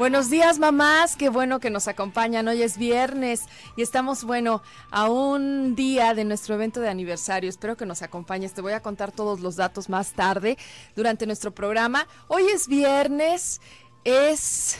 Buenos días, mamás. Qué bueno que nos acompañan. Hoy es viernes y estamos, bueno, a un día de nuestro evento de aniversario. Espero que nos acompañes. Te voy a contar todos los datos más tarde durante nuestro programa. Hoy es viernes. Es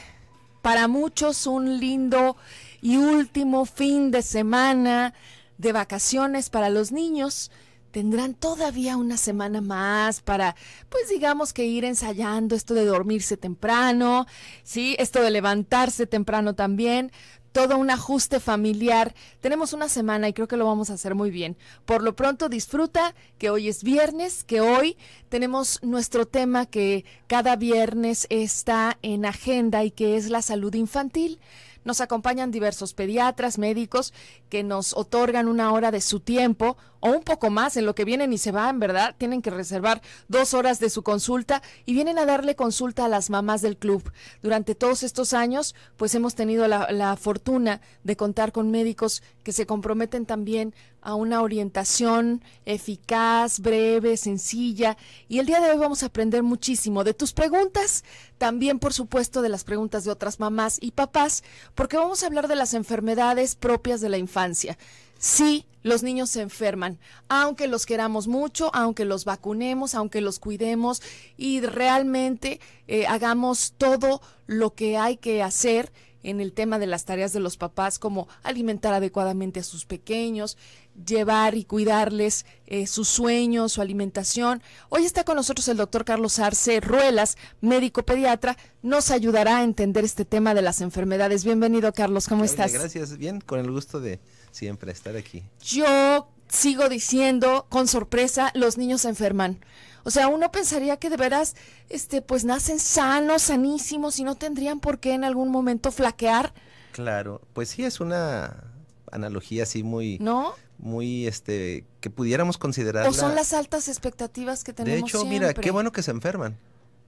para muchos un lindo y último fin de semana de vacaciones para los niños tendrán todavía una semana más para, pues digamos que ir ensayando esto de dormirse temprano, ¿sí? Esto de levantarse temprano también. Todo un ajuste familiar. Tenemos una semana y creo que lo vamos a hacer muy bien. Por lo pronto disfruta que hoy es viernes, que hoy tenemos nuestro tema que cada viernes está en agenda y que es la salud infantil. Nos acompañan diversos pediatras, médicos que nos otorgan una hora de su tiempo, o un poco más en lo que vienen y se van, ¿verdad? Tienen que reservar dos horas de su consulta y vienen a darle consulta a las mamás del club. Durante todos estos años, pues hemos tenido la, fortuna de contar con médicos que se comprometen también a una orientación eficaz, breve, sencilla. Y el día de hoy vamos a aprender muchísimo de tus preguntas, también por supuesto de las preguntas de otras mamás y papás, porque vamos a hablar de las enfermedades propias de la infancia sí los niños se enferman, aunque los queramos mucho, aunque los vacunemos, aunque los cuidemos y realmente eh, hagamos todo lo que hay que hacer en el tema de las tareas de los papás, como alimentar adecuadamente a sus pequeños, llevar y cuidarles eh, sus sueños, su alimentación. Hoy está con nosotros el doctor Carlos Arce Ruelas, médico pediatra, nos ayudará a entender este tema de las enfermedades. Bienvenido, Carlos, ¿cómo estás? Gracias, bien, con el gusto de siempre estar aquí. Yo sigo diciendo con sorpresa, los niños se enferman. O sea, uno pensaría que de veras, este, pues nacen sanos, sanísimos y no tendrían por qué en algún momento flaquear. Claro, pues sí es una analogía así muy, ¿no? muy este que pudiéramos considerar. O son las altas expectativas que tenemos. De hecho, mira, qué bueno que se enferman,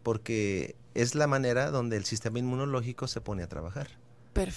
porque es la manera donde el sistema inmunológico se pone a trabajar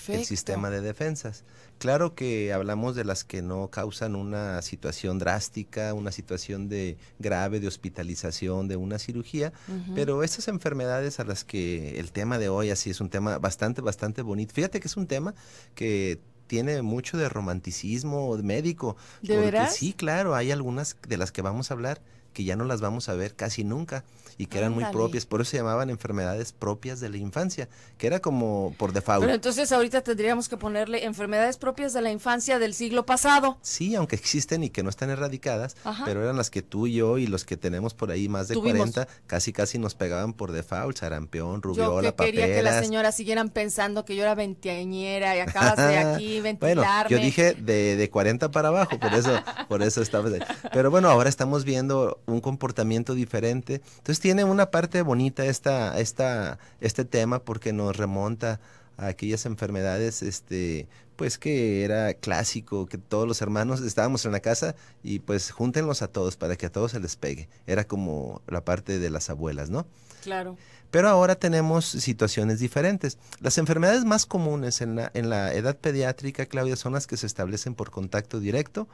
el sistema de defensas. Claro que hablamos de las que no causan una situación drástica, una situación de grave de hospitalización, de una cirugía, pero estas enfermedades a las que el tema de hoy así es un tema bastante, bastante bonito. Fíjate que es un tema que tiene mucho de romanticismo médico. ¿De porque sí, claro, hay algunas de las que vamos a hablar que ya no las vamos a ver casi nunca y que eran muy propias, por eso se llamaban enfermedades propias de la infancia, que era como por default. Pero entonces ahorita tendríamos que ponerle enfermedades propias de la infancia del siglo pasado. Sí, aunque existen y que no están erradicadas, pero eran las que tú y yo y los que tenemos por ahí más de 40, casi casi nos pegaban por default, sarampión, rubiola, yo que quería que las señoras siguieran pensando que yo era veinteañera y acabas de aquí ventilarme. Bueno, yo dije de, de 40 para abajo, por eso por eso estaba Pero bueno, ahora estamos viendo un comportamiento diferente. Entonces tiene una parte bonita esta, este tema porque nos remonta a aquellas enfermedades, este, pues que era clásico, que todos los hermanos estábamos en la casa y pues júntenlos a todos para que a todos se les pegue. Era como la parte de las abuelas, ¿no? Claro. Pero ahora tenemos situaciones diferentes. Las enfermedades más comunes en la, en la edad pediátrica, Claudia, son las que se establecen por contacto directo,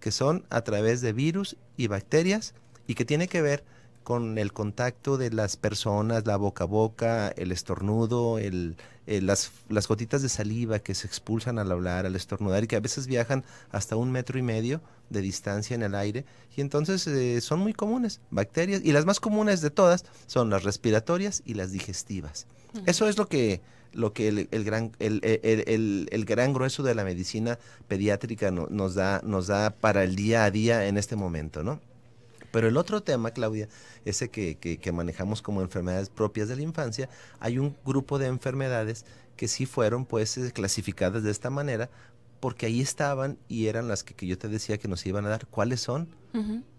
que son a través de virus y bacterias y que tiene que ver con el contacto de las personas, la boca a boca, el estornudo, el, eh, las, las, gotitas de saliva que se expulsan al hablar, al estornudar y que a veces viajan hasta un metro y medio de distancia en el aire. Y entonces eh, son muy comunes bacterias y las más comunes de todas son las respiratorias y las digestivas. Eso es lo que, lo que el, el gran, el, gran grueso de la medicina pediátrica nos, da, nos da para el día a día en este momento, ¿no? Pero el otro tema, Claudia, ese que, que, manejamos como enfermedades propias de la infancia, hay un grupo de enfermedades que sí fueron pues eh, clasificadas de esta manera porque ahí estaban y eran las que, que, yo te decía que nos iban a dar. ¿Cuáles son?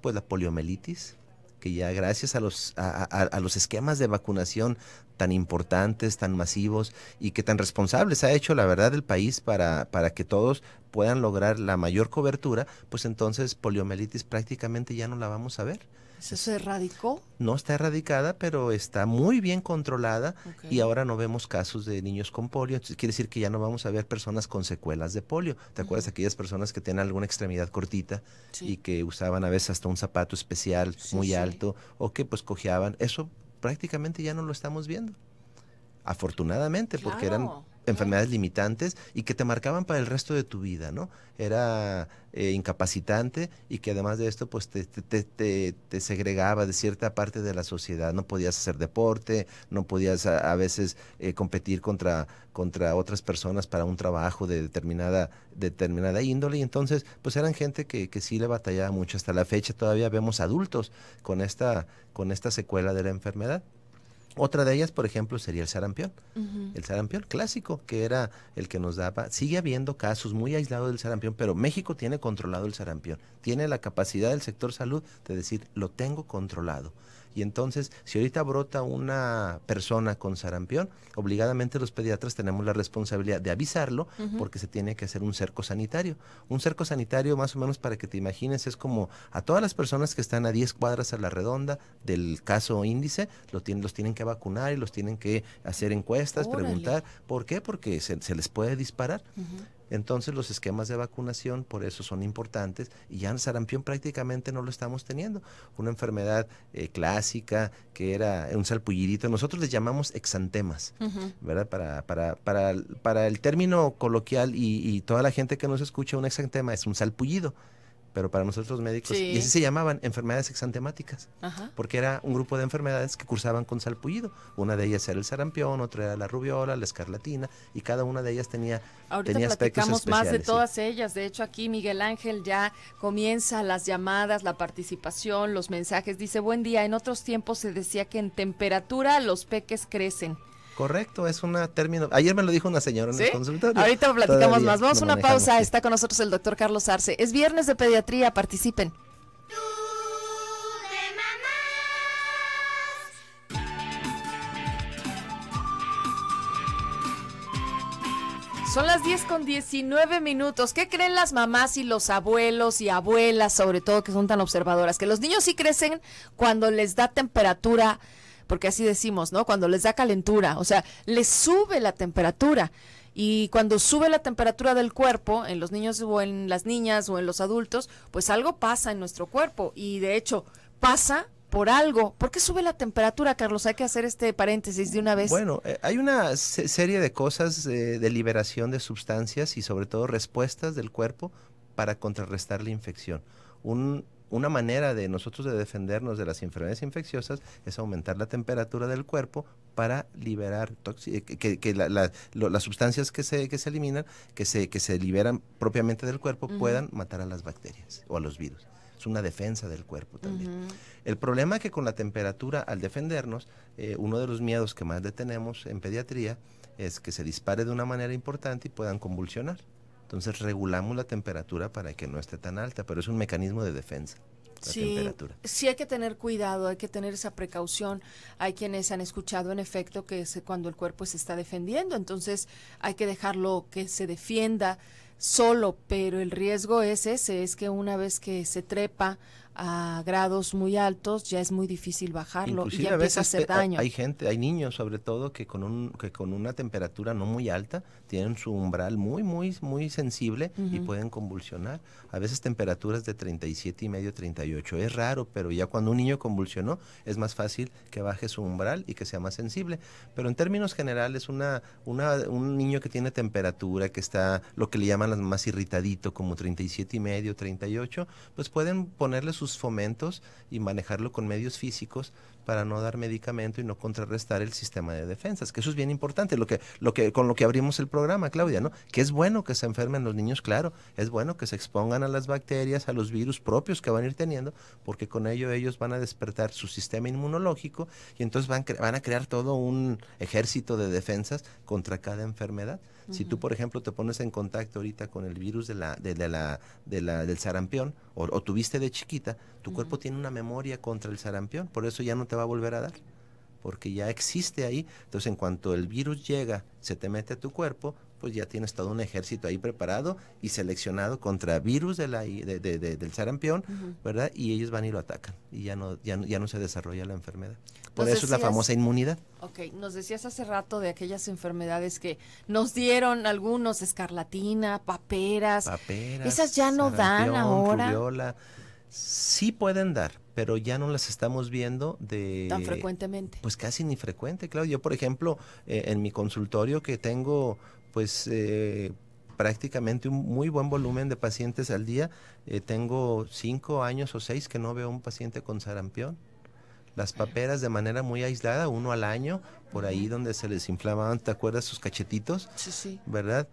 Pues la poliomielitis, que ya gracias a los, a, los esquemas de vacunación tan importantes, tan masivos y que tan responsables ha hecho la verdad el país para, para que todos puedan lograr la mayor cobertura, pues entonces poliomielitis prácticamente ya no la vamos a ver se erradicó? No está erradicada, pero está muy bien controlada y ahora no vemos casos de niños con polio. quiere decir que ya no vamos a ver personas con secuelas de polio. ¿Te acuerdas acuerdas aquellas personas que tienen alguna extremidad cortita y que usaban a veces hasta un zapato especial muy alto o que pues cojeaban? Eso prácticamente ya no lo estamos viendo. Afortunadamente, porque eran enfermedades limitantes y que te marcaban para el resto de tu vida, ¿no? Era eh, incapacitante y que además de esto, pues te, te, te, segregaba de cierta parte de la sociedad. No podías hacer deporte, no podías a, veces eh, competir contra, contra otras personas para un trabajo de determinada, determinada índole. Y entonces, pues eran gente que, que sí le batallaba mucho. Hasta la fecha todavía vemos adultos con esta, con esta secuela de la enfermedad. Otra de ellas, por ejemplo, sería el sarampión. El sarampión clásico, que era el que nos daba. Sigue habiendo casos muy aislados del sarampión, pero México tiene controlado el sarampión. Tiene la capacidad del sector salud de decir, lo tengo controlado. Y entonces, si ahorita brota una persona con sarampión, obligadamente los pediatras tenemos la responsabilidad de avisarlo porque se tiene que hacer un cerco sanitario. Un cerco sanitario, más o menos para que te imagines, es como a todas las personas que están a 10 cuadras a la redonda del caso índice, lo tienen, los tienen que vacunar y los tienen que hacer encuestas, preguntar. ¿Por qué? Porque se, les puede disparar. Entonces los esquemas de vacunación por eso son importantes y ya en sarampión prácticamente no lo estamos teniendo. Una enfermedad eh, clásica que era un salpullidito, nosotros les llamamos exantemas, ¿verdad? Para, para, para, para, el término coloquial y, y, toda la gente que nos escucha, un exantema es un salpullido pero para nosotros médicos, y así se llamaban enfermedades exantemáticas, porque era un grupo de enfermedades que cursaban con salpullido. Una de ellas era el sarampión, otra era la rubiola, la escarlatina, y cada una de ellas tenía, tenía aspectos especiales. más de todas ellas, de hecho aquí Miguel Ángel ya comienza las llamadas, la participación, los mensajes, dice, buen día, en otros tiempos se decía que en temperatura los peques crecen. Correcto, es un término. Ayer me lo dijo una señora en el consultorio. Ahorita platicamos más. Vamos a una pausa. Está con nosotros el doctor Carlos Arce. Es viernes de pediatría, participen. Son las 10 con 19 minutos. ¿Qué creen las mamás y los abuelos y abuelas, sobre todo, que son tan observadoras? Que los niños sí crecen cuando les da temperatura porque así decimos, ¿no? Cuando les da calentura, o sea, les sube la temperatura. Y cuando sube la temperatura del cuerpo, en los niños o en las niñas o en los adultos, pues algo pasa en nuestro cuerpo. Y de hecho, pasa por algo. ¿Por qué sube la temperatura, Carlos? Hay que hacer este paréntesis de una vez. Bueno, eh, hay una serie de cosas eh, de liberación de sustancias y sobre todo respuestas del cuerpo para contrarrestar la infección. Un una manera de nosotros de defendernos de las enfermedades infecciosas es aumentar la temperatura del cuerpo para liberar eh, que, que las sustancias que se, eliminan, que se, que se liberan propiamente del cuerpo, puedan matar a las bacterias o a los virus. Es una defensa del cuerpo también. El problema es que con la temperatura, al defendernos, eh, uno de los miedos que más detenemos en pediatría es que se dispare de una manera importante y puedan convulsionar. Entonces regulamos la temperatura para que no esté tan alta, pero es un mecanismo de defensa. La sí hay que tener cuidado, hay que tener esa precaución. Hay quienes han escuchado en efecto que es cuando el cuerpo se está defendiendo, entonces hay que dejarlo que se defienda solo, pero el riesgo es ese, es que una vez que se trepa a grados muy altos, ya es muy difícil bajarlo y ya empieza a, veces, hacer daño. Hay gente, hay niños sobre todo que con un que con una temperatura no muy alta tienen su umbral muy muy muy sensible y pueden convulsionar. A veces temperaturas de 37 y medio, 38 es raro, pero ya cuando un niño convulsionó es más fácil que baje su umbral y que sea más sensible. Pero en términos generales una una un niño que tiene temperatura que está lo que le llaman más irritadito como 37 y medio, 38, pues pueden ponerle sus fomentos y manejarlo con medios físicos para no dar medicamento y no contrarrestar el sistema de defensas, que eso es bien importante, lo que, lo que, con lo que abrimos el programa, Claudia, ¿no? Que es bueno que se enfermen los niños, claro, es bueno que se expongan a las bacterias, a los virus propios que van a ir teniendo, porque con ello ellos van a despertar su sistema inmunológico y entonces van, van a crear todo un ejército de defensas contra cada enfermedad. Si tú, por ejemplo, te pones en contacto ahorita con el virus de la, de, la, de la, del sarampión o, tuviste de chiquita, tu cuerpo tiene una memoria contra el sarampión, por eso ya no te va a volver a dar, porque ya existe ahí. Entonces, en cuanto el virus llega, se te mete a tu cuerpo, pues ya tienes todo un ejército ahí preparado y seleccionado contra virus de la, de, del sarampión, ¿verdad? Y ellos van y lo atacan y ya no, ya no, ya no se desarrolla la enfermedad. Por eso es la famosa inmunidad. Ok, nos decías hace rato de aquellas enfermedades que nos dieron algunos, escarlatina, paperas. Paperas. Esas ya no dan ahora. sí pueden dar, pero ya no las estamos viendo de... Tan frecuentemente. Pues casi ni frecuente, claro. Yo, por ejemplo, eh, en mi consultorio que tengo, pues... Eh, prácticamente un muy buen volumen de pacientes al día. Eh, tengo cinco años o seis que no veo un paciente con sarampión. Las paperas de manera muy aislada, uno al año, por ahí donde se les inflamaban, ¿te acuerdas sus cachetitos? Sí, sí. ¿Verdad?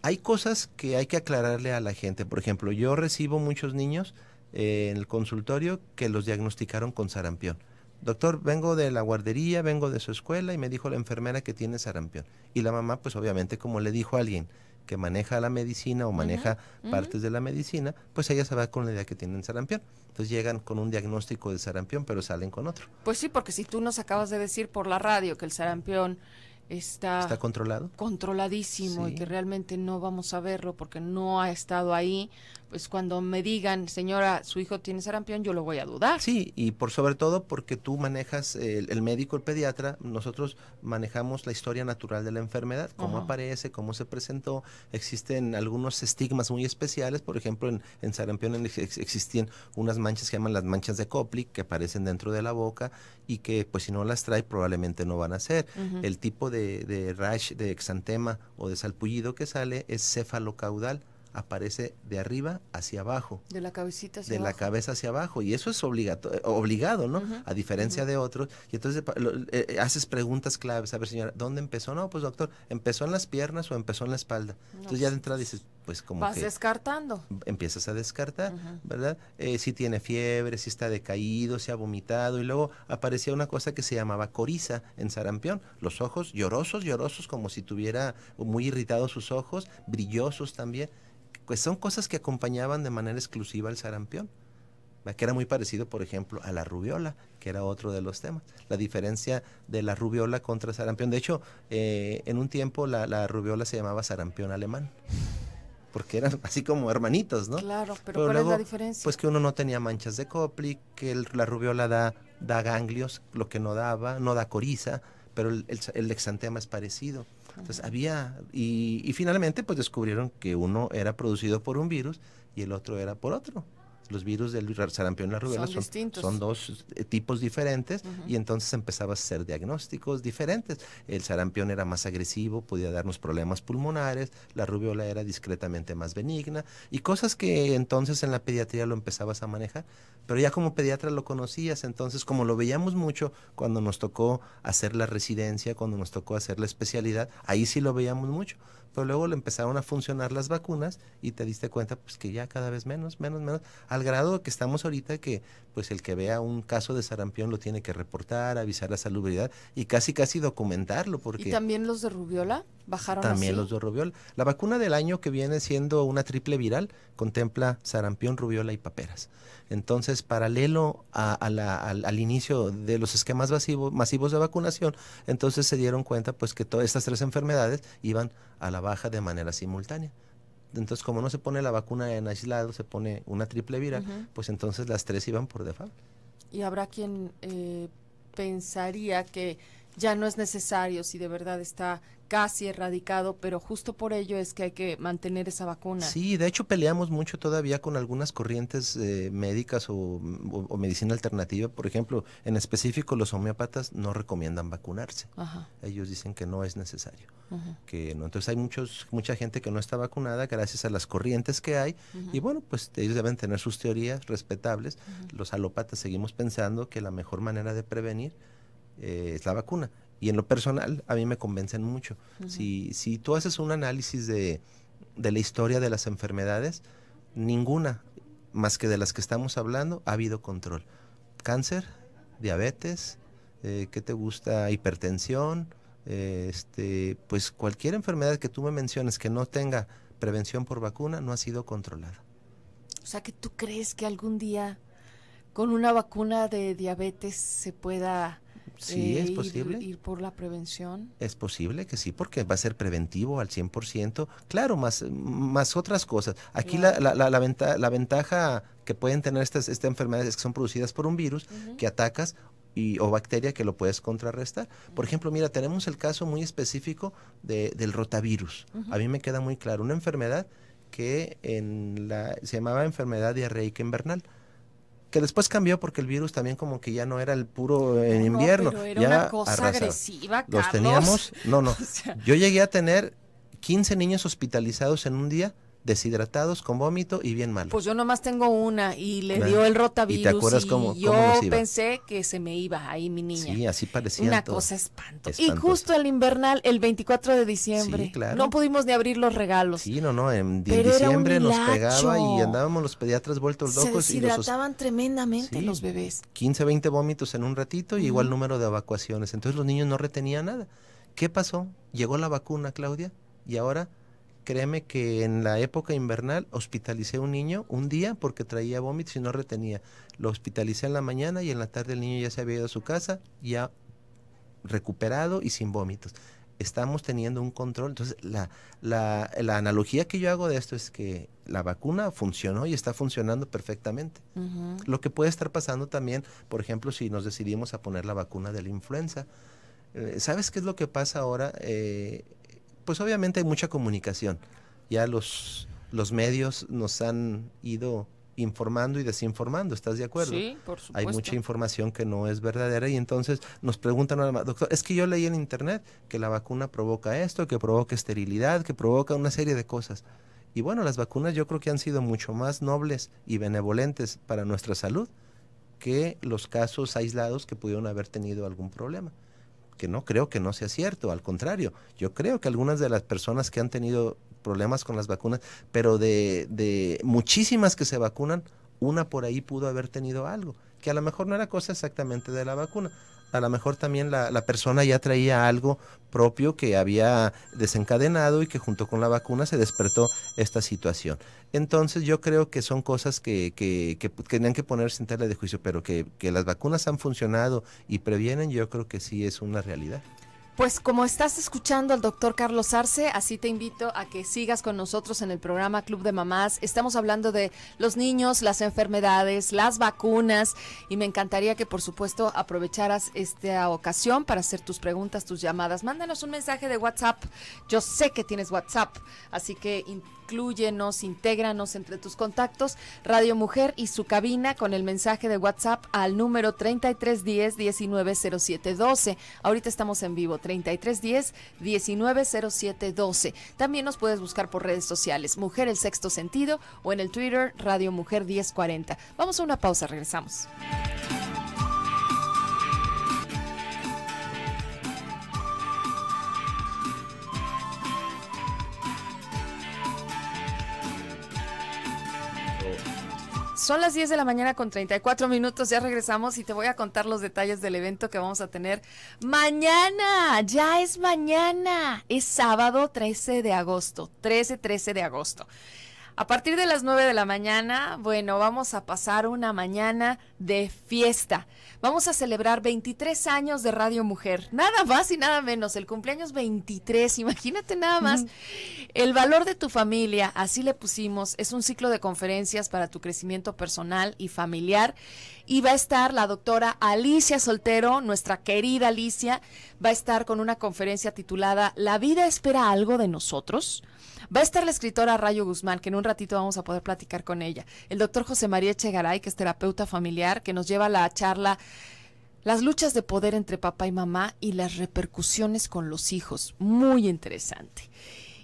Hay cosas que hay que aclararle a la gente. Por ejemplo, yo recibo muchos niños en el consultorio que los diagnosticaron con sarampión. Doctor, vengo de la guardería, vengo de su escuela y me dijo la enfermera que tiene sarampión. Y la mamá, pues obviamente, como le dijo a alguien que maneja la medicina o maneja partes de la medicina, pues ella se va con la idea que tienen sarampión. Entonces llegan con un diagnóstico de sarampión, pero salen con otro. Pues sí, porque si tú nos acabas de decir por la radio que el sarampión está, ¿Está controlado. Controladísimo y que realmente no vamos a verlo porque no ha estado ahí, pues cuando me digan, señora, su hijo tiene sarampión, yo lo voy a dudar. Sí, y por sobre todo porque tú manejas, el, médico, el pediatra, nosotros manejamos la historia natural de la enfermedad, cómo aparece, cómo se presentó. Existen algunos estigmas muy especiales, por ejemplo, en, en sarampión existen unas manchas que llaman las manchas de Koplik, que aparecen dentro de la boca y que pues si no las trae probablemente no van a ser. El tipo de, de rash, de exantema o de salpullido que sale es caudal, aparece de arriba hacia abajo. De la cabecita hacia de la cabeza hacia abajo. Y eso es obligado, ¿no? A diferencia de otros. Y entonces eh, eh, haces preguntas claves. A ver, señora, ¿dónde empezó? No, pues doctor, ¿empezó en las piernas o empezó en la espalda? entonces pues, ya de entrada dices, pues como Vas descartando. Empiezas a descartar, ¿verdad? Eh, si tiene fiebre, si está decaído, si ha vomitado. Y luego aparecía una cosa que se llamaba coriza en sarampión. Los ojos llorosos, llorosos, como si tuviera muy irritados sus ojos, brillosos también pues son cosas que acompañaban de manera exclusiva al sarampión, que era muy parecido, por ejemplo, a la rubiola, que era otro de los temas. La diferencia de la rubiola contra sarampión. De hecho, eh, en un tiempo la, rubiola se llamaba sarampión alemán porque eran así como hermanitos, ¿no? Claro, pero, ¿cuál es la diferencia? Pues que uno no tenía manchas de Copli, que la rubiola da, da ganglios, lo que no daba, no da coriza, pero el, el exantema es parecido. Entonces había, y, finalmente pues descubrieron que uno era producido por un virus y el otro era por otro los virus del sarampión y la rubiola son, dos eh, tipos diferentes y entonces empezaba a hacer diagnósticos diferentes. El sarampión era más agresivo, podía darnos problemas pulmonares, la rubiola era discretamente más benigna y cosas que entonces en la pediatría lo empezabas a manejar, pero ya como pediatra lo conocías, entonces como lo veíamos mucho cuando nos tocó hacer la residencia, cuando nos tocó hacer la especialidad, ahí sí lo veíamos mucho. Pero luego le empezaron a funcionar las vacunas y te diste cuenta pues que ya cada vez menos, menos, menos, al grado que estamos ahorita que pues el que vea un caso de sarampión lo tiene que reportar, avisar la salubridad y casi casi documentarlo. Porque ¿Y también los de rubiola bajaron También los de rubiola. La vacuna del año que viene siendo una triple viral contempla sarampión, rubiola y paperas. Entonces, paralelo al, inicio de los esquemas masivos de vacunación, entonces se dieron cuenta pues que todas estas tres enfermedades iban a la baja de manera simultánea. Entonces, como no se pone la vacuna en aislado, se pone una triple vira, pues entonces las tres iban por default. Y habrá quien eh, pensaría que ya no es necesario si de verdad está casi erradicado, pero justo por ello es que hay que mantener esa vacuna. Sí, de hecho peleamos mucho todavía con algunas corrientes eh, médicas o, medicina alternativa. Por ejemplo, en específico los homeópatas no recomiendan vacunarse. Ellos dicen que no es necesario. Que no. Entonces hay muchos, mucha gente que no está vacunada gracias a las corrientes que hay. Y bueno, pues ellos deben tener sus teorías respetables. Los alópatas seguimos pensando que la mejor manera de prevenir eh, es la vacuna. Y en lo personal, a mí me convencen mucho. si, si tú haces un análisis de, la historia de las enfermedades, ninguna más que de las que estamos hablando ha habido control. Cáncer, diabetes, eh, ¿qué te gusta? Hipertensión, eh, este, pues cualquier enfermedad que tú me menciones que no tenga prevención por vacuna no ha sido controlada. O sea que tú crees que algún día con una vacuna de diabetes se pueda Sí, es eh, posible. Ir, ir, por la prevención? Es posible que sí, porque va a ser preventivo al 100%. Claro, más, otras cosas. Aquí la, ventaja, que pueden tener estas, enfermedades es que son producidas por un virus que atacas y, o bacteria que lo puedes contrarrestar. Por ejemplo, mira, tenemos el caso muy específico del rotavirus. A mí me queda muy claro, una enfermedad que se llamaba enfermedad diarreica invernal que después cambió porque el virus también como que ya no era el puro en eh, invierno. era ya una cosa agresiva, Los teníamos, no, no. Yo llegué a tener 15 niños hospitalizados en un día deshidratados, con vómito y bien mal. Pues yo nomás tengo una y le dio el rotavirus. Y, te acuerdas cómo, yo pensé que se me iba ahí mi niña. Sí, así parecía. Una cosa espantosa. Y justo el invernal, el 24 de diciembre. No pudimos ni abrir los regalos. Sí, no, no, en diciembre nos pegaba y andábamos los pediatras vueltos locos. Se deshidrataban tremendamente los bebés. 15, 20 vómitos en un ratito y igual número de evacuaciones. Entonces los niños no retenían nada. ¿Qué pasó? Llegó la vacuna, Claudia, y ahora Créeme que en la época invernal hospitalicé a un niño un día porque traía vómitos y no retenía. Lo hospitalicé en la mañana y en la tarde el niño ya se había ido a su casa, ya recuperado y sin vómitos. Estamos teniendo un control. Entonces, la, analogía que yo hago de esto es que la vacuna funcionó y está funcionando perfectamente. Lo que puede estar pasando también, por ejemplo, si nos decidimos a poner la vacuna de la influenza. Eh, ¿Sabes qué es lo que pasa ahora? Eh, pues obviamente hay mucha comunicación. Ya los, medios nos han ido informando y desinformando, ¿estás de acuerdo? Sí, por supuesto. Hay mucha información que no es verdadera y entonces nos preguntan, doctor, es que yo leí en internet que la vacuna provoca esto, que provoca esterilidad, que provoca una serie de cosas. Y bueno, las vacunas yo creo que han sido mucho más nobles y benevolentes para nuestra salud que los casos aislados que pudieron haber tenido algún problema que no creo que no sea cierto, al contrario, yo creo que algunas de las personas que han tenido problemas con las vacunas, pero de, de muchísimas que se vacunan, una por ahí pudo haber tenido algo, que a lo mejor no era cosa exactamente de la vacuna a lo mejor también la, la, persona ya traía algo propio que había desencadenado y que junto con la vacuna se despertó esta situación. Entonces yo creo que son cosas que, que, que, tenían que ponerse en tela de juicio, pero que, que las vacunas han funcionado y previenen, yo creo que sí es una realidad. Pues como estás escuchando al doctor Carlos Arce, así te invito a que sigas con nosotros en el programa Club de Mamás. Estamos hablando de los niños, las enfermedades, las vacunas y me encantaría que por supuesto aprovecharas esta ocasión para hacer tus preguntas, tus llamadas. Mándanos un mensaje de WhatsApp. Yo sé que tienes WhatsApp, así que incluyenos, intégranos entre tus contactos. Radio Mujer y su cabina con el mensaje de WhatsApp al número 3310-190712. Ahorita estamos en vivo. 3310 190712. También nos puedes buscar por redes sociales Mujer el Sexto Sentido o en el Twitter Radio Mujer 1040. Vamos a una pausa, regresamos. Son las 10 de la mañana con 34 minutos, ya regresamos y te voy a contar los detalles del evento que vamos a tener mañana, ya es mañana, es sábado 13 de agosto, 13, 13 de agosto. A partir de las 9 de la mañana, bueno, vamos a pasar una mañana de fiesta. Vamos a celebrar 23 años de Radio Mujer. Nada más y nada menos, el cumpleaños 23, imagínate nada más. El valor de tu familia, así le pusimos, es un ciclo de conferencias para tu crecimiento personal y familiar. Y va a estar la doctora Alicia Soltero, nuestra querida Alicia va a estar con una conferencia titulada La vida espera algo de nosotros. Va a estar la escritora Rayo Guzmán, que en un ratito vamos a poder platicar con ella. El doctor José María Echegaray, que es terapeuta familiar, que nos lleva a la charla las luchas de poder entre papá y mamá y las repercusiones con los hijos. Muy interesante.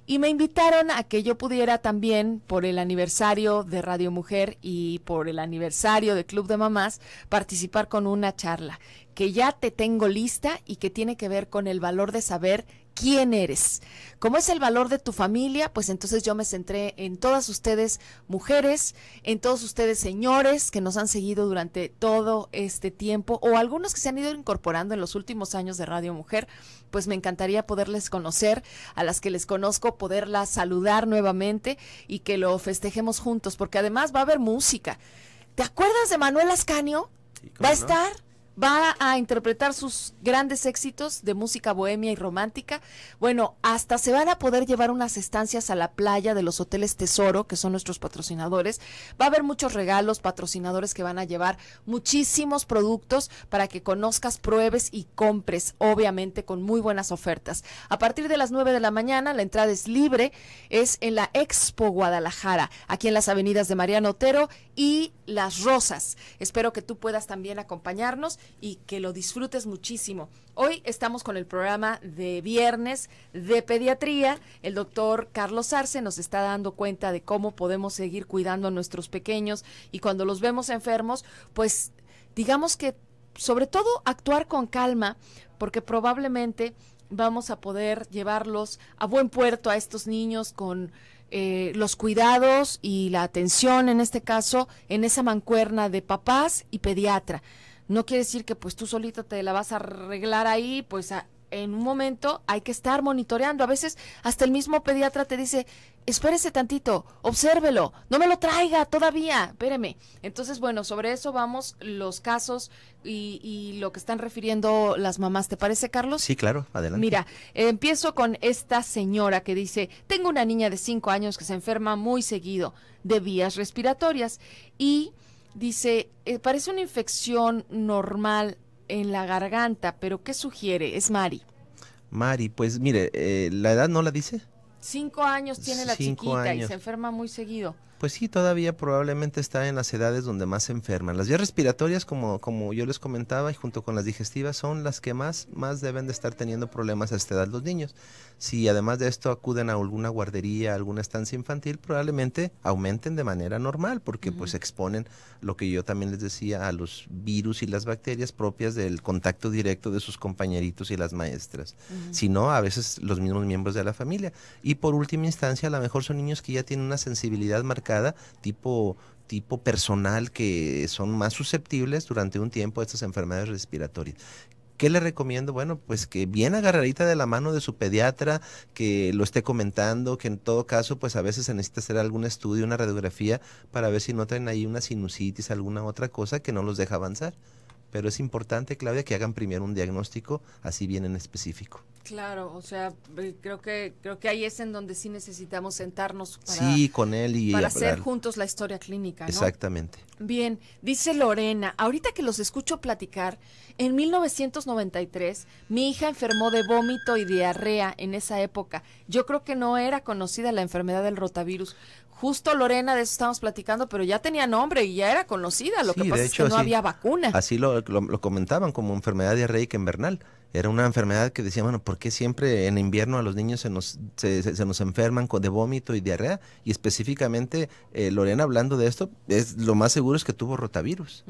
Y me invitaron a que yo pudiera también, por el aniversario de Radio Mujer y por el aniversario de Club de Mamás, participar con una charla que ya te tengo lista y que tiene que ver con el valor de saber quién eres. ¿Cómo es el valor de tu familia, pues entonces yo me centré en todas ustedes mujeres, en todos ustedes señores que nos han seguido durante todo este tiempo o algunos que se han ido incorporando en los últimos años de Radio Mujer, pues me encantaría poderles conocer, a las que les conozco, poderlas saludar nuevamente y que lo festejemos juntos, porque además va a haber música. ¿Te acuerdas de Manuel Ascanio? Sí, ¿Va a estar? va a interpretar sus grandes éxitos de música bohemia y romántica. Bueno, hasta se van a poder llevar unas estancias a la playa de los hoteles Tesoro, que son nuestros patrocinadores. Va a haber muchos regalos, patrocinadores que van a llevar muchísimos productos para que conozcas, pruebes y compres, obviamente con muy buenas ofertas. A partir de las 9 de la mañana, la entrada es libre, es en la Expo Guadalajara, aquí en las avenidas de Mariano Otero y Las Rosas. Espero que tú puedas también acompañarnos y que lo disfrutes muchísimo. Hoy estamos con el programa de viernes de pediatría. El doctor Carlos Arce nos está dando cuenta de cómo podemos seguir cuidando a nuestros pequeños y cuando los vemos enfermos, pues digamos que sobre todo actuar con calma porque probablemente vamos a poder llevarlos a buen puerto a estos niños con eh, los cuidados y la atención, en este caso, en esa mancuerna de papás y pediatra no quiere decir que pues tú solita te la vas a arreglar ahí, pues en un momento hay que estar monitoreando. A veces hasta el mismo pediatra te dice, espérese tantito, obsérvelo, no me lo traiga todavía, espéreme. Entonces, bueno, sobre eso vamos los casos y, y lo que están refiriendo las mamás. ¿Te parece, Carlos? Sí, claro, adelante. Mira, empiezo con esta señora que dice, tengo una niña de cinco años que se enferma muy seguido de vías respiratorias y... Dice, eh, parece una infección normal en la garganta, pero ¿qué sugiere? Es Mari. Mari, pues mire, eh, ¿la edad no la dice? Cinco años tiene la chiquita y se enferma muy seguido pues sí, todavía probablemente está en las edades donde más se enferman. Las vías respiratorias, como, como yo les comentaba, y junto con las digestivas, son las que más, más deben de estar teniendo problemas a esta edad los niños. Si además de esto acuden a alguna guardería, alguna estancia infantil, probablemente aumenten de manera normal, porque pues exponen lo que yo también les decía a los virus y las bacterias propias del contacto directo de sus compañeritos y las maestras. Si no, a veces los mismos miembros de la familia. Y por última instancia, a lo mejor son niños que ya tienen una sensibilidad marcada cada tipo tipo personal que son más susceptibles durante un tiempo a estas enfermedades respiratorias. ¿Qué le recomiendo? Bueno, pues que bien agarradita de la mano de su pediatra, que lo esté comentando, que en todo caso, pues a veces se necesita hacer algún estudio, una radiografía, para ver si no traen ahí una sinusitis, alguna otra cosa que no los deja avanzar pero es importante, Claudia, que hagan primero un diagnóstico así bien en específico. Claro, o sea, eh, creo que creo que ahí es en donde sí necesitamos sentarnos para, sí, con él y para hacer juntos la historia clínica. Exactamente. Bien, dice Lorena, ahorita que los escucho platicar, en 1993 mi hija enfermó de vómito y diarrea en esa época. Yo creo que no era conocida la enfermedad del rotavirus. Justo Lorena, de eso estábamos platicando, pero ya tenía nombre y ya era conocida. Lo que pasa es que no había vacuna. Así lo, comentaban como enfermedad diarreica invernal. Era una enfermedad que decían, bueno, ¿por qué siempre en invierno a los niños se nos, se, nos enferman de vómito y diarrea? Y específicamente, eh, Lorena hablando de esto, es lo más seguro es que tuvo rotavirus.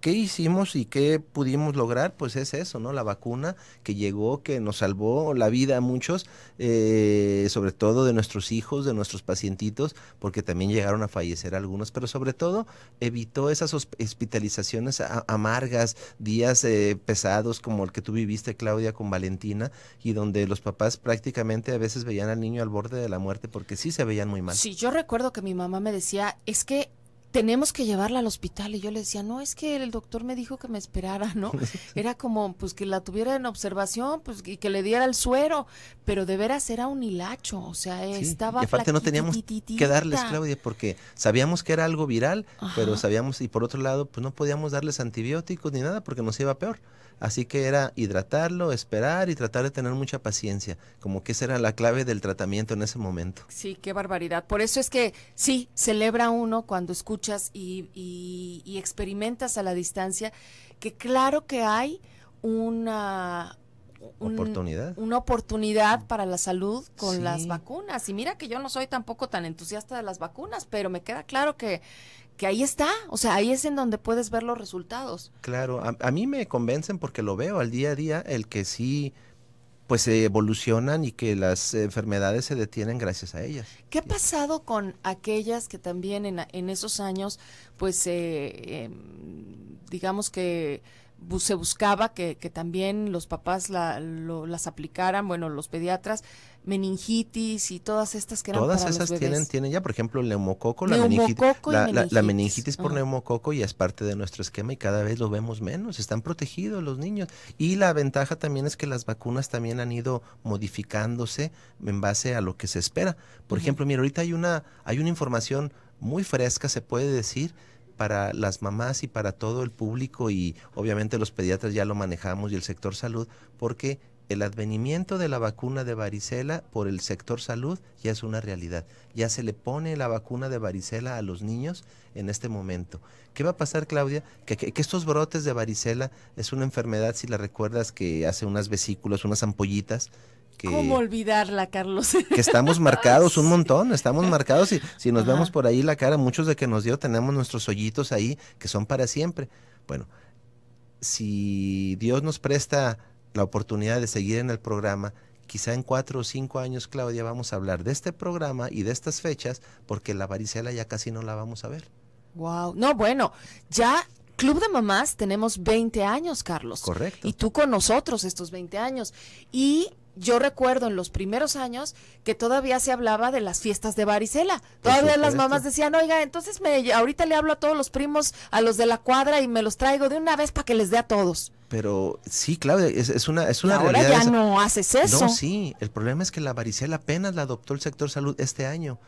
¿Qué hicimos y qué pudimos lograr? Pues es eso, ¿no? La vacuna que llegó, que nos salvó la vida a muchos, eh, sobre todo de nuestros hijos, de nuestros pacientitos, porque también llegaron a fallecer algunos, pero sobre todo evitó esas hospitalizaciones amargas, días eh, pesados como el que tú viviste, Claudia, con Valentina, y donde los papás prácticamente a veces veían al niño al borde de la muerte porque sí se veían muy mal. Sí, yo recuerdo que mi mamá me decía, es que tenemos que llevarla al hospital. Y yo le decía, no, es que el doctor me dijo que me esperara, ¿no? Era como, pues, que la tuviera en observación, pues, y que le diera el suero. Pero de veras era un hilacho, o sea, estaba... no teníamos que darles, Claudia, porque sabíamos que era algo viral, pero sabíamos, y por otro lado, pues no podíamos darles antibióticos ni nada porque nos iba peor. Así que era hidratarlo, esperar y tratar de tener mucha paciencia, como que esa era la clave del tratamiento en ese momento. Sí, qué barbaridad. Por eso es que sí, celebra uno cuando escuchas y, experimentas a la distancia que claro que hay una, oportunidad. Una oportunidad para la salud con las vacunas. Y mira que yo no soy tampoco tan entusiasta de las vacunas, pero me queda claro que que ahí está, o sea, ahí es en donde puedes ver los resultados. Claro, a, mí me convencen porque lo veo al día a día, el que sí pues se evolucionan y que las enfermedades se detienen gracias a ellas. ¿Qué ha pasado con aquellas que también en, esos años, pues em, digamos que se buscaba que, también los papás las aplicaran, bueno, los pediatras, meningitis y todas estas que eran Todas esas tienen tienen ya, por ejemplo, el neumococo, la, meningitis, la, meningitis por neumococo ya es parte de nuestro esquema y cada vez lo vemos menos, están protegidos los niños. Y la ventaja también es que las vacunas también han ido modificándose en base a lo que se espera. Por ejemplo, mira, ahorita hay una hay una información muy fresca, se puede decir, para las mamás y para todo el público y obviamente los pediatras ya lo manejamos y el sector salud, porque el advenimiento de la vacuna de varicela por el sector salud ya es una realidad. Ya se le pone la vacuna de varicela a los niños en este momento. ¿Qué va a pasar, Claudia? Que, estos brotes de varicela es una enfermedad, si la recuerdas, que hace unas vesículas, unas ampollitas ¿Cómo olvidarla, Carlos? Que estamos marcados un montón, estamos marcados y si nos vemos por ahí la cara, muchos de que nos dio tenemos nuestros hoyitos ahí que son para siempre. Bueno, si Dios nos presta la oportunidad de seguir en el programa. Quizá en cuatro o cinco años, Claudia, vamos a hablar de este programa y de estas fechas, porque la varicela ya casi no la vamos a ver. Wow. No, bueno, ya Club de Mamás tenemos 20 años, Carlos. Correcto. Y tú con nosotros estos 20 años. Y yo recuerdo en los primeros años que todavía se hablaba de las fiestas de varicela. Todavía las mamás decían, oiga, entonces me, ahorita le hablo a todos los primos, a los de la cuadra y me los traigo de una vez para que les dé a todos. Pero sí, claro, es, una, es una realidad. Ahora ya no haces eso. No, sí, el problema es que la varicela apenas la adoptó el sector salud este año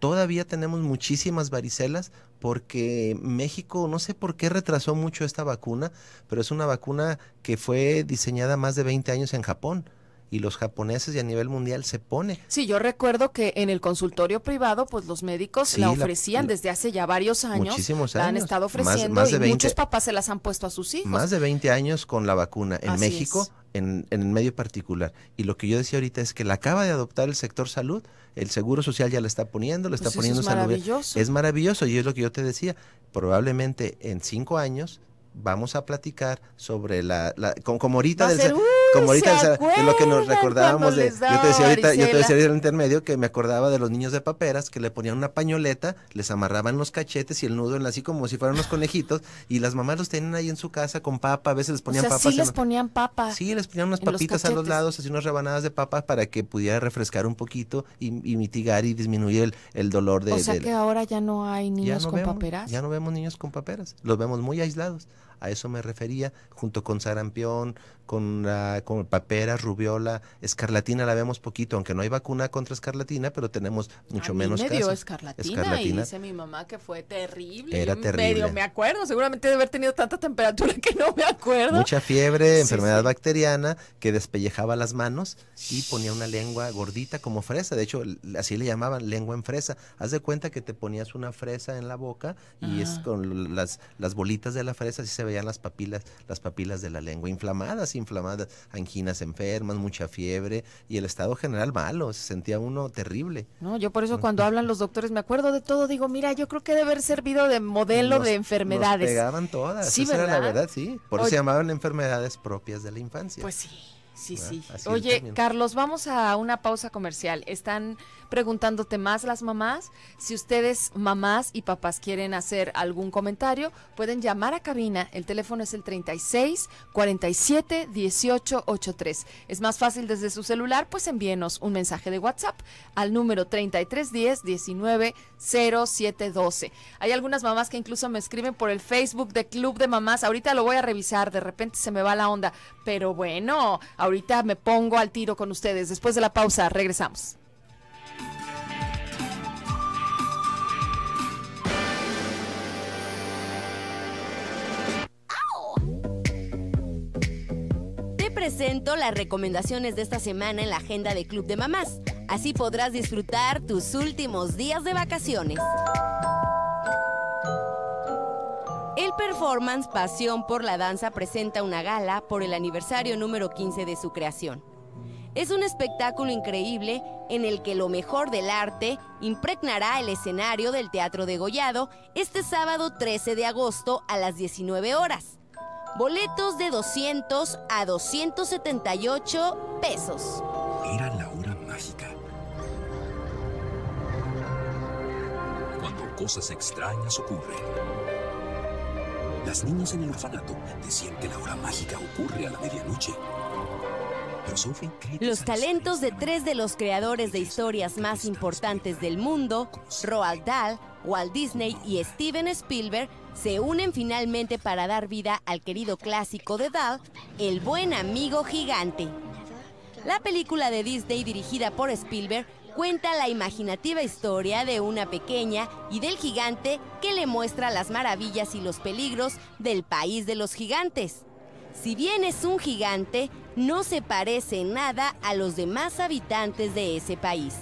todavía tenemos muchísimas varicelas porque México, no sé por qué retrasó mucho esta vacuna, pero es una vacuna que fue diseñada más de 20 años en Japón y los japoneses y a nivel mundial se pone. Sí, yo recuerdo que en el consultorio privado, pues los médicos la ofrecían desde hace ya varios años. Muchísimos años. han estado ofreciendo y muchos papás se las han puesto a sus hijos. Más de 20 años con la vacuna en México. En, el medio particular. Y lo que yo decía ahorita es que la acaba de adoptar el sector salud, el Seguro Social ya la está poniendo, la pues está poniendo es Maravilloso. Es maravilloso y es lo que yo te decía, probablemente en cinco años vamos a platicar sobre la, la uh, como, ahorita del, como ahorita lo que nos recordábamos de, yo te decía ahorita, yo te decía en el intermedio que me acordaba de los niños de paperas que le ponían una pañoleta, les amarraban los cachetes y el nudo en así como si fueran unos conejitos y las mamás los tenían ahí en su casa con papa, a veces les ponían papas. Sí les ponían papa. Sí, les ponían unas papitas a los lados, así unas rebanadas de papa para que pudiera refrescar un poquito y, mitigar y disminuir el, el dolor de O sea que ahora ya no hay niños con paperas. Ya no vemos niños con paperas, los vemos muy aislados a eso me refería, junto con sarampión, con, la, con papera, rubiola, escarlatina la vemos poquito, aunque no hay vacuna contra escarlatina, pero tenemos mucho menos me casos. escarlatina, dice mi mamá que fue terrible. Era terrible. Medio me acuerdo, seguramente de haber tenido tanta temperatura que no me acuerdo. Mucha fiebre, enfermedad bacteriana, que despellejaba las manos y ponía una lengua gordita como fresa, de hecho así le llamaban lengua en fresa. Haz de cuenta que te ponías una fresa en la boca y es con las, las bolitas de la fresa, así se veían las papilas, las papilas de la lengua inflamadas, inflamadas, anginas enfermas, mucha fiebre y el estado general malo, se sentía uno terrible. No, yo por eso cuando hablan los doctores me acuerdo de todo, digo, mira, yo creo que debe haber servido de modelo de enfermedades. Nos pegaban todas, sí, la verdad, sí. Por eso se llamaban enfermedades propias de la infancia. Pues sí. Sí, sí. Oye, Carlos, vamos a una pausa comercial. Están preguntándote más las mamás. Si ustedes, mamás y papás, quieren hacer algún comentario, pueden llamar a cabina. El teléfono es el 36 47 18 83. Es más fácil desde su celular, pues envíenos un mensaje de WhatsApp al número 33 10 19 07 12. Hay algunas mamás que incluso me escriben por el Facebook de Club de Mamás. Ahorita lo voy a revisar, de repente se me va la onda. Pero bueno, ahorita me pongo al tiro con ustedes. Después de la pausa, regresamos. presento las recomendaciones de esta semana en la agenda de Club de Mamás. Así podrás disfrutar tus últimos días de vacaciones. El performance Pasión por la Danza presenta una gala por el aniversario número 15 de su creación. Es un espectáculo increíble en el que lo mejor del arte impregnará el escenario del Teatro de Gollado este sábado 13 de agosto a las 19 horas. Boletos de 200 a 278 pesos. Era la hora mágica. Cuando cosas extrañas ocurren. Las niñas en el orfanato decían que la hora mágica ocurre a la medianoche. Los talentos de tres de los creadores de historias más importantes del mundo, Roald Dahl, Walt Disney y Steven Spielberg, se unen finalmente para dar vida al querido clásico de Dahl, El buen amigo gigante. La película de Disney dirigida por Spielberg cuenta la imaginativa historia de una pequeña y del gigante que le muestra las maravillas y los peligros del país de los gigantes. Si bien es un gigante, no se parece nada a los demás habitantes de ese país.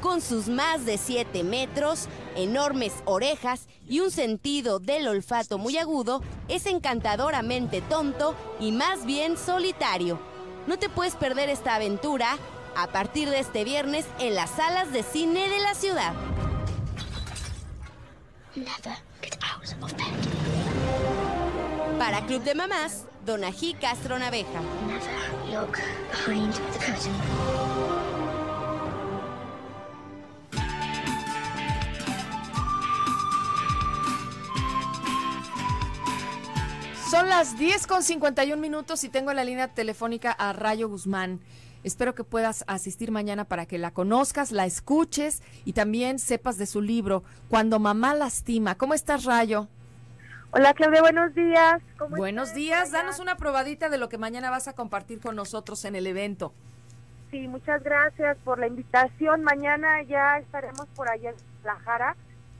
Con sus más de 7 metros, enormes orejas y un sentido del olfato muy agudo, es encantadoramente tonto y más bien solitario. No te puedes perder esta aventura a partir de este viernes en las salas de cine de la ciudad. Para Club de Mamás, Donají Castro Naveja. Son las 10 con 51 minutos y tengo la línea telefónica a Rayo Guzmán. Espero que puedas asistir mañana para que la conozcas, la escuches y también sepas de su libro, Cuando Mamá Lastima. ¿Cómo estás, Rayo? Hola Claudia, buenos días. buenos días, danos una probadita de lo que mañana vas a compartir con nosotros en el evento. Sí, muchas gracias por la invitación. Mañana ya estaremos por allá en La Jara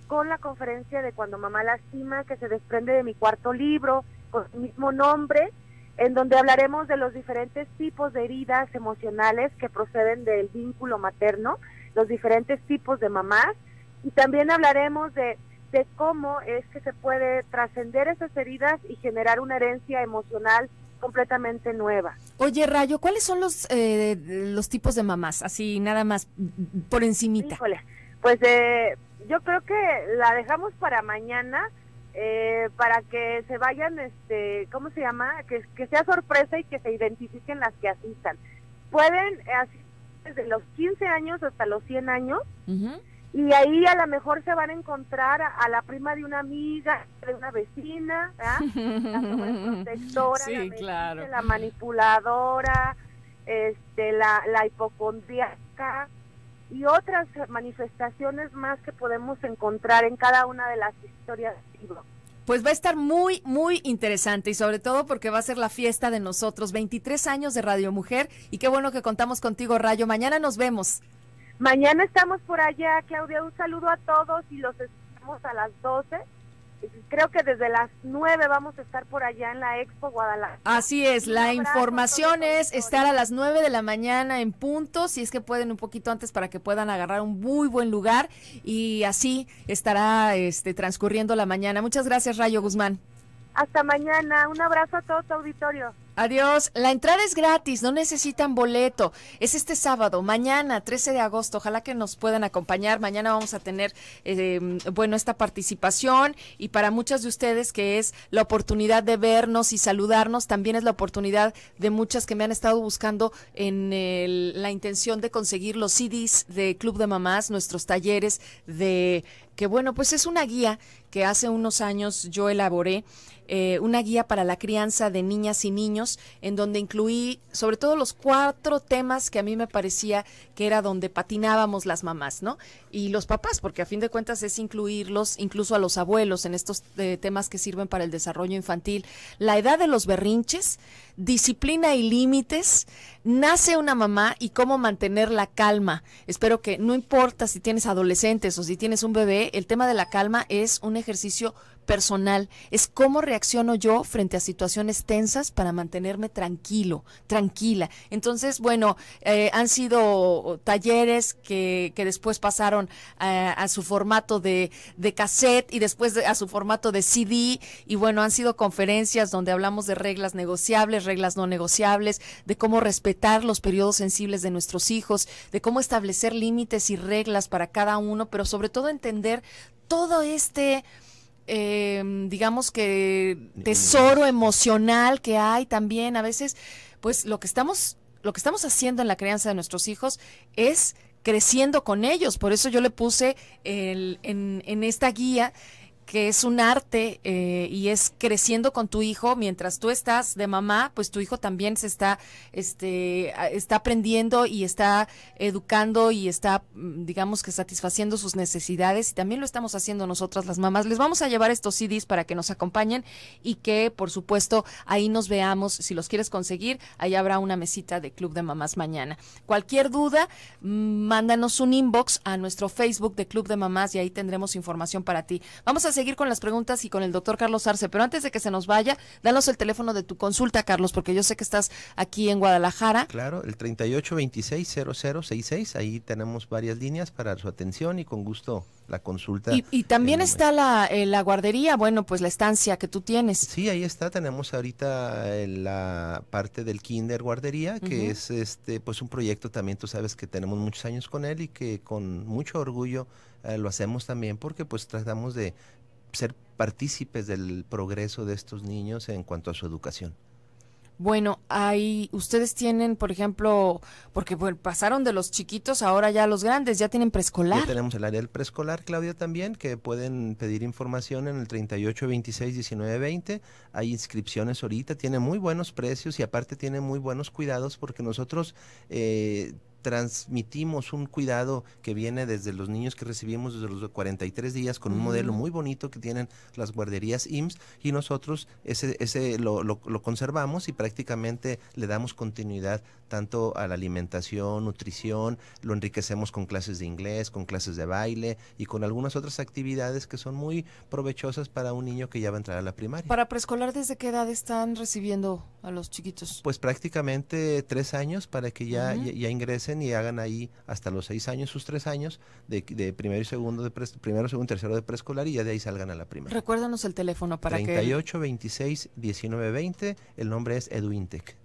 con la conferencia de Cuando Mamá Lastima, que se desprende de mi cuarto libro, con el mismo nombre, en donde hablaremos de los diferentes tipos de heridas emocionales que proceden del vínculo materno, los diferentes tipos de mamás, y también hablaremos de de cómo es que se puede trascender esas heridas y generar una herencia emocional completamente nueva. Oye, Rayo, ¿cuáles son los, eh, los tipos de mamás? Así, nada más, por encimita. pues eh, yo creo que la dejamos para mañana, eh, para que se vayan, este, ¿cómo se llama? Que, que sea sorpresa y que se identifiquen las que asistan. Pueden asistir desde los 15 años hasta los 100 años. Ajá y ahí a lo mejor se van a encontrar a, la prima de una amiga, de una vecina, la sobreprotectora, la, la manipuladora, este, la, la hipocondriaca y otras manifestaciones más que podemos encontrar en cada una de las historias del libro. Pues va a estar muy, muy interesante y sobre todo porque va a ser la fiesta de nosotros, 23 años de Radio Mujer y qué bueno que contamos contigo, Rayo. Mañana nos vemos. Mañana estamos por allá, Claudia. Un saludo a todos y los esperamos a las 12. Eh, creo que desde las 9 vamos a estar por allá en la Expo Guadalajara. Así es, la información es estar a las 9 de la mañana en punto, si es que pueden un poquito antes para que puedan agarrar un muy buen lugar y así estará este, transcurriendo la mañana. Muchas gracias, Rayo Guzmán. Hasta mañana, un abrazo a todo tu auditorio. Adiós. La entrada es gratis, no necesitan boleto. Es este sábado, mañana, 13 de agosto. Ojalá que nos puedan acompañar. Mañana vamos a tener, em, bueno, esta participación y para muchas de ustedes que es la oportunidad de vernos y saludarnos, también es la oportunidad de muchas que me han estado buscando en la intención de conseguir los CDs de Club de Mamás, nuestros talleres de que bueno, pues es una guía que hace unos años yo elaboré, eh, una guía para la crianza de niñas y niños en donde incluí sobre todo los cuatro temas que a mí me parecía que era donde patinábamos las mamás, ¿no? Y los papás, porque a fin de cuentas es incluirlos, incluso a los abuelos, en estos eh, temas que sirven para el desarrollo infantil. La edad de los berrinches, disciplina y límites, nace una mamá y cómo mantener la calma. Espero que no importa si tienes adolescentes o si tienes un bebé, el tema de la calma es un ejercicio personal, es cómo reacciono yo frente a situaciones tensas para mantenerme tranquilo, tranquila. Entonces, bueno, eh, han sido talleres que, después pasaron a, su formato de, cassette y después a su formato de CD y bueno, han sido conferencias donde hablamos de reglas negociables, reglas no negociables, de cómo respetar los periodos sensibles de nuestros hijos, de cómo establecer límites y reglas para cada uno, pero sobre todo entender todo este Em, digamos que, tesoro emocional que hay también. A veces, pues lo que estamos, lo que estamos haciendo en la crianza de nuestros hijos es creciendo con ellos. Por eso yo le puse en, en esta guía que es un arte eh, y es creciendo con tu hijo mientras tú estás de mamá pues tu hijo también se está este está aprendiendo y está educando y está mm, digamos que satisfaciendo sus necesidades y también lo estamos haciendo nosotras las mamás les vamos a llevar estos CDs para que nos acompañen y que por supuesto ahí nos veamos si los quieres conseguir ahí habrá una mesita de club de mamás mañana cualquier duda mm, mándanos un inbox a nuestro Facebook de club de mamás y ahí tendremos información para ti vamos a seguir con las preguntas y con el doctor Carlos Arce, pero antes de que se nos vaya, danos el teléfono de tu consulta, Carlos, porque yo sé que estás aquí en Guadalajara. Claro, el 3826-0066, ahí tenemos varias líneas para su atención y con gusto la consulta. Y, también está la, eh, la, guardería, bueno, pues la estancia que tú tienes. Sí, ahí está, tenemos ahorita eh, la parte del kinder guardería, que es este pues un proyecto también, tú sabes que tenemos muchos años con él y que con mucho orgullo eh, lo hacemos también porque pues tratamos de ser partícipes del progreso de estos niños en cuanto a su educación? Bueno, ahí ustedes tienen, por ejemplo, porque pasaron de los chiquitos ahora ya los grandes, ya tienen preescolar. tenemos el área del preescolar, Claudia, también, que pueden pedir información en el 38 26 19 20. Hay inscripciones ahorita, tiene muy buenos precios y aparte tiene muy buenos cuidados porque nosotros eh, transmitimos un cuidado que viene desde los niños que recibimos desde los 43 días con un modelo muy bonito que tienen las guarderías IMSS y nosotros ese, ese lo, lo, conservamos y prácticamente le damos continuidad tanto a la alimentación, nutrición, lo enriquecemos con clases de inglés, con clases de baile y con algunas otras actividades que son muy provechosas para un niño que ya va a entrar a la primaria. Para preescolar, ¿desde qué edad están recibiendo a los chiquitos? Pues prácticamente tres años para que ya, ya ingresen y hagan ahí hasta los seis años, sus tres años de, primero y segundo, de primero, segundo, tercero de preescolar y ya de ahí salgan a la primera. Recuérdanos el teléfono para que... 26 19 el nombre es Eduintec.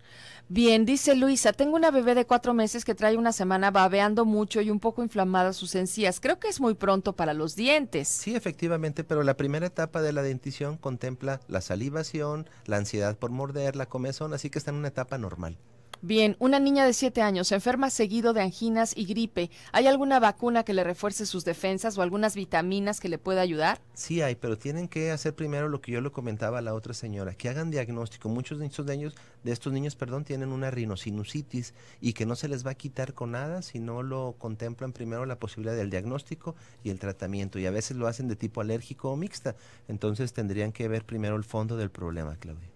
Bien, dice Luisa, tengo una bebé de cuatro meses que trae una semana babeando mucho y un poco inflamadas sus encías. Creo que es muy pronto para los dientes. Sí, efectivamente, pero la primera etapa de la dentición contempla la salivación, la ansiedad por morder, la comezón, así que está en una etapa normal. Bien, una niña de 7 años se enferma seguido de anginas y gripe. ¿Hay alguna vacuna que le refuerce sus defensas o algunas vitaminas que le pueda ayudar? Sí hay, pero tienen que hacer primero lo que yo le comentaba a la otra señora, que hagan diagnóstico. Muchos de estos niños, de estos niños perdón, tienen una rinosinusitis y que no se les va a quitar con nada si no lo contemplan primero la posibilidad del diagnóstico y el tratamiento. Y a veces lo hacen de tipo alérgico o mixta. Entonces tendrían que ver primero el fondo del problema, Claudia.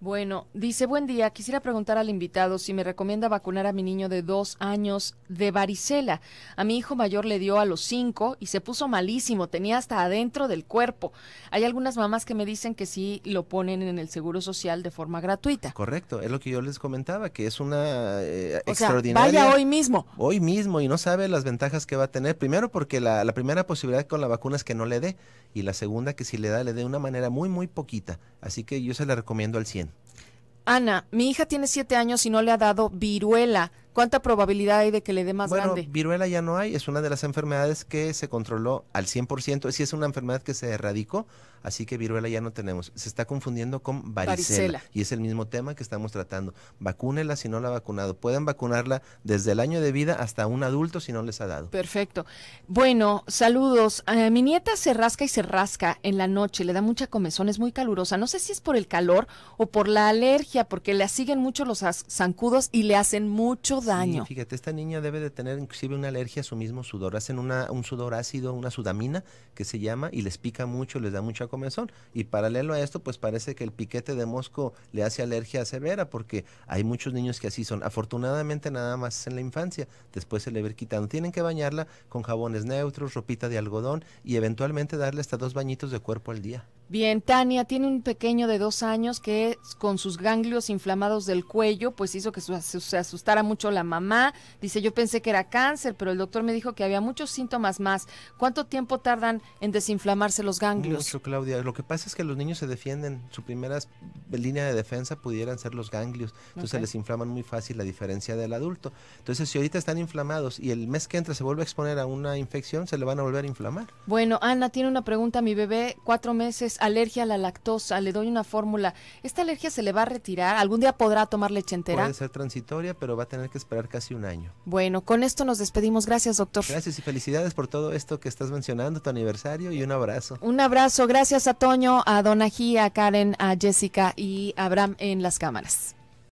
Bueno, dice, buen día, quisiera preguntar al invitado si me recomienda vacunar a mi niño de dos años de varicela. A mi hijo mayor le dio a los cinco y se puso malísimo, tenía hasta adentro del cuerpo. Hay algunas mamás que me dicen que sí lo ponen en el Seguro Social de forma gratuita. Correcto, es lo que yo les comentaba, que es una eh, extraordinaria... vaya hoy mismo. Hoy mismo y no sabe las ventajas que va a tener. Primero porque la, la primera posibilidad con la vacuna es que no le dé y la segunda que si le da, le dé de una manera muy, muy poquita. Así que yo se la recomiendo al 100. Ana, mi hija tiene siete años y no le ha dado viruela. ¿Cuánta probabilidad hay de que le dé más bueno, grande? Viruela ya no hay, es una de las enfermedades que se controló al 100%, sí es una enfermedad que se erradicó, así que viruela ya no tenemos. Se está confundiendo con varicela, y es el mismo tema que estamos tratando. Vacúnela si no la ha vacunado. Pueden vacunarla desde el año de vida hasta un adulto si no les ha dado. Perfecto. Bueno, saludos. Eh, mi nieta se rasca y se rasca en la noche, le da mucha comezón, es muy calurosa. No sé si es por el calor o por la alergia, porque le siguen mucho los zancudos y le hacen mucho fíjate, esta niña debe de tener inclusive una alergia a su mismo sudor. Hacen una, un sudor ácido, una sudamina que se llama y les pica mucho, les da mucha comezón. Y paralelo a esto, pues parece que el piquete de mosco le hace alergia severa porque hay muchos niños que así son. Afortunadamente nada más en la infancia, después se le va quitando. Tienen que bañarla con jabones neutros, ropita de algodón y eventualmente darle hasta dos bañitos de cuerpo al día. Bien, Tania tiene un pequeño de dos años que con sus ganglios inflamados del cuello, pues hizo que se asustara mucho la mamá. Dice, yo pensé que era cáncer, pero el doctor me dijo que había muchos síntomas más. ¿Cuánto tiempo tardan en desinflamarse los ganglios? Claudia. Lo que pasa es que los niños se defienden. Su primera línea de defensa pudieran ser los ganglios. Entonces se les inflaman muy fácil, la diferencia del adulto. Entonces, si ahorita están inflamados y el mes que entra se vuelve a exponer a una infección, se le van a volver a inflamar. Bueno, Ana tiene una pregunta. Mi bebé, cuatro meses alergia a la lactosa, le doy una fórmula, ¿esta alergia se le va a retirar? ¿Algún día podrá tomar leche entera? Puede ser transitoria, pero va a tener que esperar casi un año. Bueno, con esto nos despedimos. Gracias, doctor. Gracias y felicidades por todo esto que estás mencionando, tu aniversario y un abrazo. Un abrazo. Gracias a Toño, a Donají, a Karen, a Jessica y a Abraham en las cámaras.